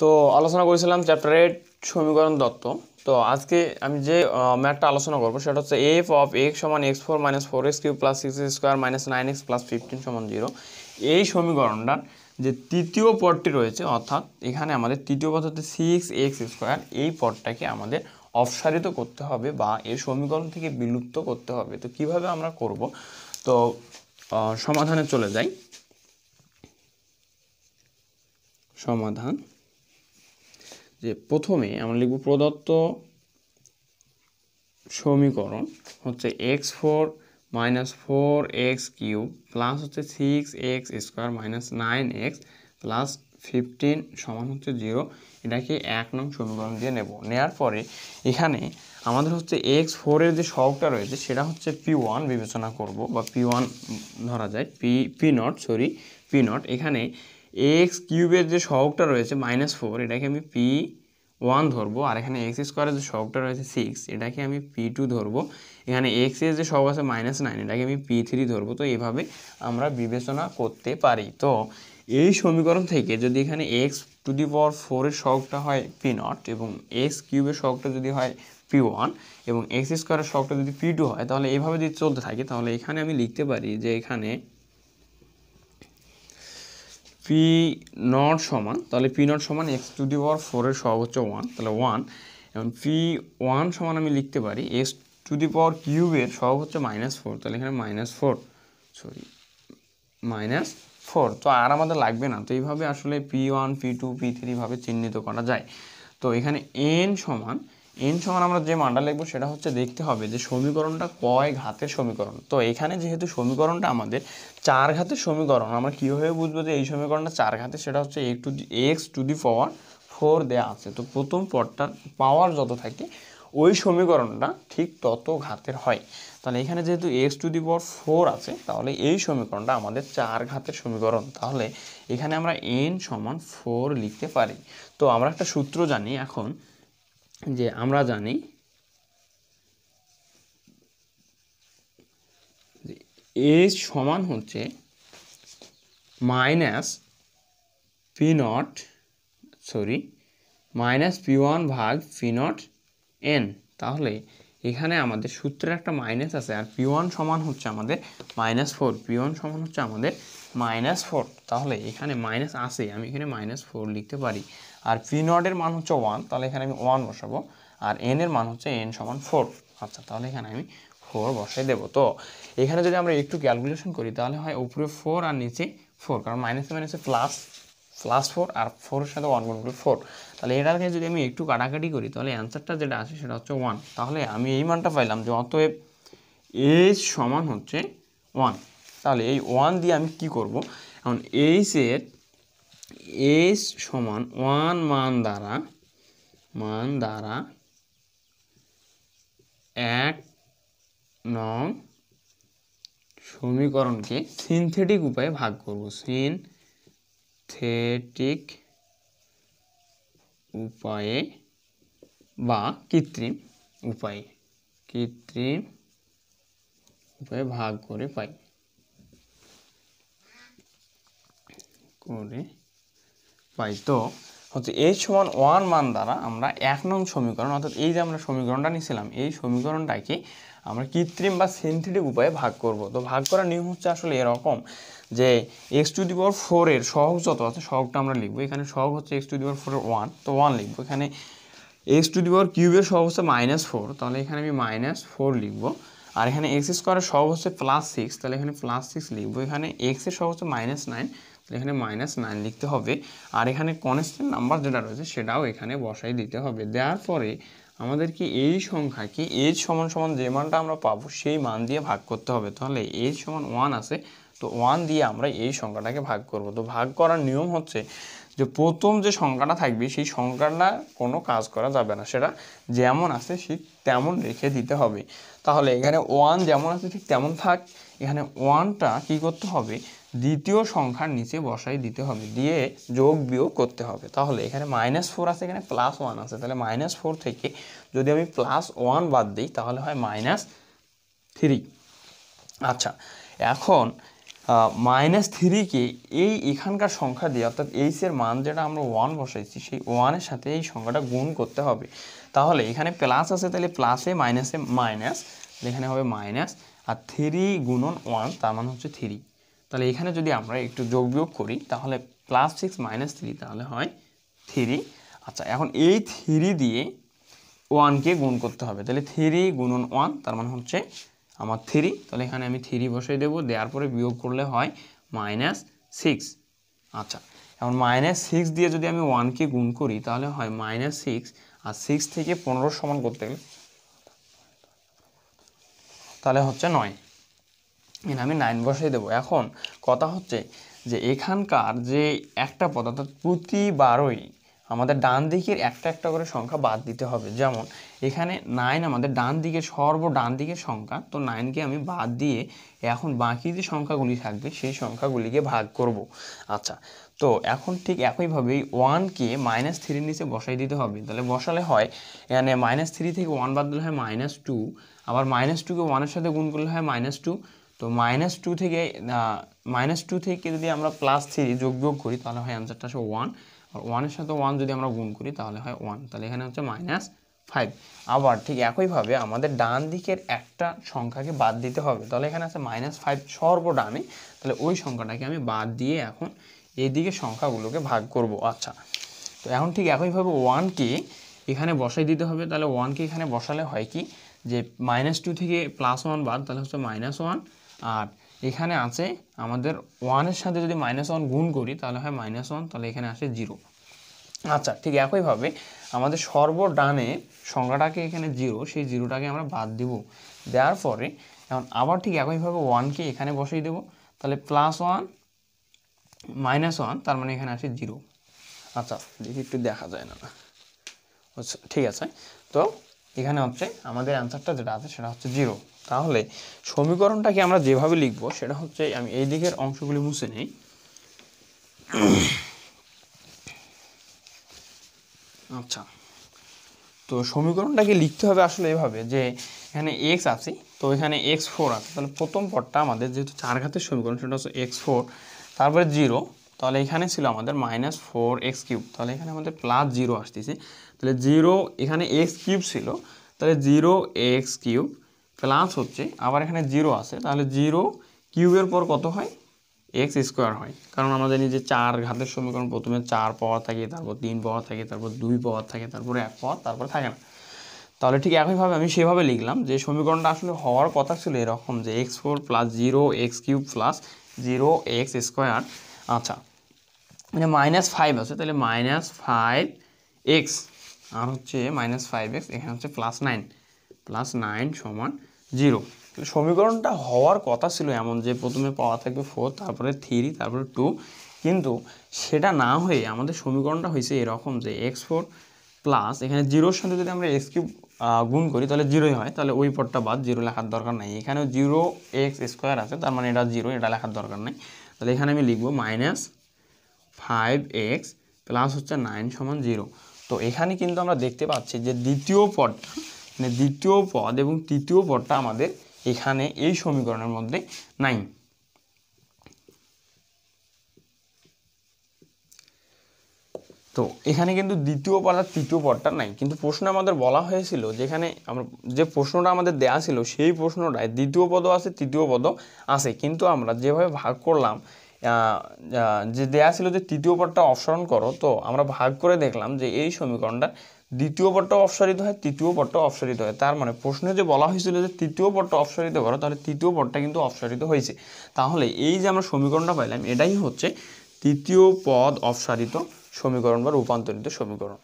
তো আলোচনা করেছিলাম চ্যাপ্টার এইট সমীকরণ দত্ত তো আজকে আমি যে ম্যাথটা আলোচনা করবো সেটা হচ্ছে এফ অফ এক্স সমান X four minus four X cube plus six square minus nine X plus fifteen সমান জিরো এই সমীকরণটার যে তৃতীয় পদটি রয়েছে অর্থাৎ এখানে আমাদের তৃতীয় পদ হচ্ছে সিক্স এক্স স্কোয়ার এই পদটাকে আমাদের অপসারিত করতে হবে বা এই সমীকরণ থেকে বিলুপ্ত করতে হবে তো কিভাবে আমরা করব তো সমাধানে চলে যাই সমাধান যে প্রথমে আমরা লিখব প্রদত্ত সমীকরণ হচ্ছে X four minus four X cube plus হচ্ছে six X square minus nine X plus fifteen সমান হচ্ছে জিরো এটাকে এক নং সমীকরণ দিয়ে নেব নেওয়ার পরে এখানে আমাদের হচ্ছে এক্স ফোরের যে শখটা রয়েছে সেটা হচ্ছে পি ওয়ান বিবেচনা করব বা পি ওয়ান ধরা যায় P P not sorry P not এখানে এক্স কিউবের যে শখটা রয়েছে মাইনাস ফোর এটাকে আমি পি ওয়ান ধরবো আর এখানে এক্স স্কোয়ারের যে শখটা রয়েছে সিক্স এটাকে আমি পি টু ধরবো এখানে এক্স এর যে শখ আছে মাইনাস নাইন এটাকে আমি পি থ্রি ধরবো তো এভাবে আমরা বিবেচনা করতে পারি তো এই সমীকরণ থেকে যদি এখানে এক্স টু দি পাওয়ার ফোরের শখটা হয় পি নট এবং এক্স কিউবের শখটা যদি হয় পি ওয়ান এবং এক্স স্কোয়ারের শখটা যদি পি টু হয় তাহলে এভাবে যদি চলতে থাকে তাহলে এখানে আমি লিখতে পারি যে এখানে পি নট সমান তাহলে পি নট সমান এক্স টু দি পাওয়ার ফোরের সর্বোচ্চ ওয়ান তাহলে ওয়ান এবং পি ওয়ান সমান আমি লিখতে পারি এক্স টু দি পাওয়ার কিউবের সব হচ্ছে মাইনাস ফোর তাহলে এখানে minus four sorry minus four তো আর আমাদের লাগবে না তো এইভাবে আসলে P one P two P থ্রিভাবে চিহ্নিত করা যায় তো এখানে এন সমান এন সমান আমরা যে মানটা লিখবো সেটা হচ্ছে দেখতে হবে যে সমীকরণটা কয় ঘাতের সমীকরণ তো এখানে যেহেতু সমীকরণটা আমাদের চার ঘাতের সমীকরণ আমরা কীভাবে বুঝবো যে এই সমীকরণটা চার ঘাতে সেটা হচ্ছে A to the X to the power four দেওয়া আছে তো প্রথম পদটার পাওয়ার যত থাকে ওই সমীকরণটা ঠিক তত ঘাতের হয় তাহলে এখানে যেহেতু X to the power four আছে তাহলে এই সমীকরণটা আমাদের চার ঘাতের সমীকরণ তাহলে এখানে আমরা এন সমান ফোর লিখতে পারি তো আমরা একটা সূত্র জানি এখন যে আমরা জানি এ সমান হচ্ছে minus P not sorry minus P one ভাগ পি নট এন তাহলে এখানে আমাদের সূত্রের একটা মাইনাস আছে আর পি ওয়ান সমান হচ্ছে আমাদের মাইনাস ফোর পি ওয়ান সমান হচ্ছে আমাদের মাইনাস ফোর তাহলে এখানে মাইনাস আছে আমি এখানে মাইনাস ফোর লিখতে পারি আর পি নটের মান হচ্ছে ওয়ান তাহলে এখানে আমি ওয়ান বসাবো আর এন এর মান হচ্ছে এন সমান ফোর আচ্ছা তাহলে এখানে আমি ফোর বসাই দেবো তো এখানে যদি আমরা একটু ক্যালকুলেশন করি তাহলে হয় উপরে ফোর আর নিচে ফোর কারণ মাইনাসে মাইনাসে প্লাস প্লাস ফোর আর ফোরের সাথে ওয়ান গুণ করে ফোর তাহলে এটাকে যদি আমি একটু কাটাকাটি করি তাহলে অ্যান্সারটা যেটা আসে সেটা হচ্ছে ওয়ান তাহলে আমি এই মানটা পাইলাম যে অতএব এ সমান হচ্ছে ওয়ান তাহলে এই ওয়ান দিয়ে আমি কি করব এখন এইচের এস সমান ওয়ান মান দ্বারা মান দ্বারা এক নং সমীকরণকে সিনথেটিক উপায়ে ভাগ করব সিনথেটিক উপায়ে বা কৃত্রিম উপায়ে কৃত্রিম উপায়ে ভাগ করে পাই করে পাই তো হচ্ছে এইচ সমান ওয়ান মান দ্বারা আমরা এক নং সমীকরণ অর্থাৎ এই যে আমরা সমীকরণটা নিয়েছিলাম এই সমীকরণটাকে আমরা কৃত্রিম বা সিনথেটিক উপায়ে ভাগ করব তো ভাগ করার নিয়ম হচ্ছে আসলে এরকম যে এক্স টু দি পাওয়ার ফোরের সহগ যত আছে সহগটা আমরা লিখবো এখানে সহগ হচ্ছে এক্স টু দি পাওয়ার ফোরের ওয়ান তো ওয়ান লিখবো এখানে এক্স টু দি পাওয়ার কিউবের সহগ হচ্ছে মাইনাস ফোর তাহলে এখানে আমি মাইনাস ফোর লিখবো আর এখানে এক্স স্কোয়ারের সহগ হচ্ছে প্লাস সিক্স তাহলে এখানে প্লাস সিক্স লিখবো এখানে এক্সের সহগ হচ্ছে মাইনাস নাইন এখানে মাইনাস নাইন লিখতে হবে আর এখানে কনস্ট্যান্ট নাম্বার যেটা রয়েছে সেটাও এখানে বসাই দিতে হবে দেওয়ার পরে আমাদেরকে এই সংখ্যাকে এইচ সমান সমান যে মানটা আমরা পাবো সেই মান দিয়ে ভাগ করতে হবে তাহলে এইচ সমান ওয়ান আছে তো ওয়ান দিয়ে আমরা এই সংখ্যাটাকে ভাগ করব তো ভাগ করার নিয়ম হচ্ছে যে প্রথম যে সংখ্যাটা থাকবে সেই সংখ্যাটা কোনো কাজ করা যাবে না সেটা যেমন আছে সে তেমন রেখে দিতে হবে তাহলে এখানে ওয়ান যেমন আছে ঠিক তেমন থাক এখানে ওয়ানটা কি করতে হবে দ্বিতীয় সংখ্যার নিচে বসাই দিতে হবে দিয়ে যোগ বিয়োগ করতে হবে তাহলে এখানে মাইনাস ফোর আছে এখানে প্লাস ওয়ান আছে তাহলে মাইনাস ফোর থেকে যদি আমি প্লাস ওয়ান বাদ দিই তাহলে হয় মাইনাস থ্রি আচ্ছা এখন মাইনাস থ্রিকে এই এখানকার সংখ্যা দিয়ে অর্থাৎ এইসের মান যেটা আমরা ওয়ান বসাইছি সেই ওয়ানের সাথে এই সংখ্যাটা গুণ করতে হবে তাহলে এখানে প্লাস আছে তাহলে প্লাসে মাইনাসে মাইনাস এখানে হবে মাইনাস আর থ্রি গুণন ওয়ান তার মানে হচ্ছে থ্রি তাহলে এখানে যদি আমরা একটু যোগ বিয়োগ করি তাহলে প্লাস সিক্স মাইনাস থ্রি তাহলে হয় থ্রি আচ্ছা এখন এই থ্রি দিয়ে ওয়ানকে গুণ করতে হবে তাহলে থ্রি গুণন ওয়ান তার মানে হচ্ছে আমার থ্রি তাহলে এখানে আমি থ্রি বসিয়ে দেবো দেওয়ার পরে বিয়োগ করলে হয় মাইনাস সিক্স আচ্ছা এখন মাইনাস সিক্স দিয়ে যদি আমি ওয়ানকে গুণ করি তাহলে হয় মাইনাস সিক্স আর সিক্স থেকে পনেরো সমান করতে গেলে তাহলে হচ্ছে নয় এখানে আমি নাইন বসাই দেবো এখন কথা হচ্ছে যে এখানকার যে একটা পদ অর্থাৎ প্রতিবারই আমাদের ডান দিকের একটা একটা করে সংখ্যা বাদ দিতে হবে যেমন এখানে নাইন আমাদের ডান দিকের সর্ব ডান দিকের সংখ্যা তো নাইনকে আমি বাদ দিয়ে এখন বাকি যে সংখ্যাগুলি থাকবে সেই সংখ্যাগুলিকে ভাগ করব আচ্ছা তো এখন ঠিক একইভাবেই ওয়ানকে মাইনাস থ্রির নিচে বসাই দিতে হবে তাহলে বসালে হয় এখানে মাইনাস থ্রি থেকে ওয়ান বাদ দিলে হয় মাইনাস টু আবার মাইনাস টুকে ওয়ানের সাথে গুণ করলে হয় মাইনাস টু তো মাইনাস টু থেকে মাইনাস টু থেকে যদি আমরা প্লাস থ্রি যোগ যোগ করি তাহলে হয় অ্যান্সারটা আসে ওয়ান আর ওয়ানের সাথে ওয়ান যদি আমরা গুণ করি তাহলে হয় ওয়ান তাহলে এখানে হচ্ছে মাইনাস ফাইভ আবার ঠিক একইভাবে আমাদের ডান দিকের একটা সংখ্যাকে বাদ দিতে হবে তাহলে এখানে আছে মাইনাস ফাইভ সর্বডানে তাহলে ওই সংখ্যাটাকে আমি বাদ দিয়ে এখন এদিকে সংখ্যাগুলোকে ভাগ করব আচ্ছা তো এখন ঠিক একইভাবে ওয়ানকে এখানে বসাই দিতে হবে তাহলে ওয়ানকে এখানে বসালে হয় কি যে মাইনাস টু থেকে প্লাস ওয়ান বাদ তাহলে হচ্ছে মাইনাস ওয়ান আর এখানে আছে আমাদের ওয়ানের সাথে যদি মাইনাস ওয়ান গুণ করি তাহলে হয় মাইনাস ওয়ান তাহলে এখানে আসে জিরো আচ্ছা ঠিক একইভাবে আমাদের সর্ব ডানে সংখ্যাটাকে এখানে জিরো সেই জিরোটাকে আমরা বাদ দেব দেওয়ার পরে এখন আবার ঠিক একইভাবে ওয়ানকে এখানে বসিয়ে দেব তাহলে প্লাস ওয়ান মাইনাস ওয়ান তার মানে এখানে আসে জিরো আচ্ছা দেখি একটু দেখা যায় না আচ্ছা ঠিক আছে তো এখানে হচ্ছে আমাদের অ্যান্সারটা যেটা আছে সেটা হচ্ছে জিরো তাহলে সমীকরণটাকে আমরা যেভাবে লিখব সেটা হচ্ছে আমি এই দিকের অংশগুলি মুছে নেই আচ্ছা তো সমীকরণটাকে লিখতে হবে আসলে এভাবে যে এখানে এক্স আছে তো এখানে এক্স ফোর আছে তাহলে প্রথম পদটা আমাদের যেহেতু চার ঘাতের সমীকরণ সেটা হচ্ছে এক্স ফোর তারপরে জিরো তাহলে এখানে ছিল আমাদের মাইনাস ফোর এক্স কিউব তাহলে এখানে আমাদের প্লাস জিরো আসতেছে তাহলে জিরো এখানে এক্স কিউব ছিল তাহলে জিরো এক্স কিউব প্লাস হচ্ছে আবার এখানে জিরো আছে তাহলে জিরো কিউবের পর কত হয় এক্স স্কোয়ার হয় কারণ আমাদের নিজে চার ঘাতের সমীকরণ প্রথমে চার পাওয়ার থাকে তারপর তিন পাওয়ার থাকে তারপর দুই পাওয়ার থাকে তারপর এক পাওয়ার তারপর থাকে না তাহলে ঠিক একইভাবে আমি সেভাবে লিখলাম যে সমীকরণটা আসলে হওয়ার কথা ছিল এরকম যে X four plus zero X cube plus zero X square আচ্ছা মানে মাইনাস ফাইভ আছে তাহলে মাইনাস ফাইভ এক্স আর হচ্ছে মাইনাস ফাইভ এক্স এখানে হচ্ছে প্লাস নাইন প্লাস নাইন সমান জিরো সমীকরণটা হওয়ার কথা ছিল এমন যে প্রথমে পাওয়া থাকবে ফোর তারপরে থ্রি তারপরে টু কিন্তু সেটা না হয়ে আমাদের সমীকরণটা হয়েছে এরকম যে এক্স ফোর প্লাস এখানে জিরোর সাথে যদি আমরা এক্স কিউব গুণ করি তাহলে জিরোই হয় তাহলে ওই পদটা বাদ জিরো লেখার দরকার নেই এখানেও জিরো এক্স স্কোয়ার আছে তার মানে এটা জিরো এটা লেখার দরকার নেই তাহলে এখানে আমি লিখবো মাইনাস ফাইভ এক্স প্লাস হচ্ছে নাইন সমান জিরো তো এখানে কিন্তু আমরা দেখতে পাচ্ছি যে দ্বিতীয় পদটা মানে দ্বিতীয় পদ এবং তৃতীয় পদটা আমাদের এখানে এই সমীকরণের মধ্যে নাই তো এখানে কিন্তু দ্বিতীয় পদ আর তৃতীয় পদটা নাই কিন্তু প্রশ্ন আমাদের বলা হয়েছিল যেখানে আমরা যে প্রশ্নটা আমাদের দেয়া ছিল সেই প্রশ্নটায় দ্বিতীয় পদও আছে তৃতীয় পদও আছে কিন্তু আমরা যেভাবে ভাগ করলাম যে দেয়া ছিল যে তৃতীয় পদটা অপসারণ করো তো আমরা ভাগ করে দেখলাম যে এই সমীকরণটা দ্বিতীয় পদটা অপসারিত হয় তৃতীয় পদটা অপসারিত হয় তার মানে প্রশ্নে যে বলা হয়েছিল যে তৃতীয় পদটা অপসারিত করো তাহলে তৃতীয় পদটা কিন্তু অপসারিত হয়েছে তাহলে এই যে আমরা সমীকরণটা পাইলাম এটাই হচ্ছে তৃতীয় পদ অপসারিত সমীকরণ বা রূপান্তরিত সমীকরণ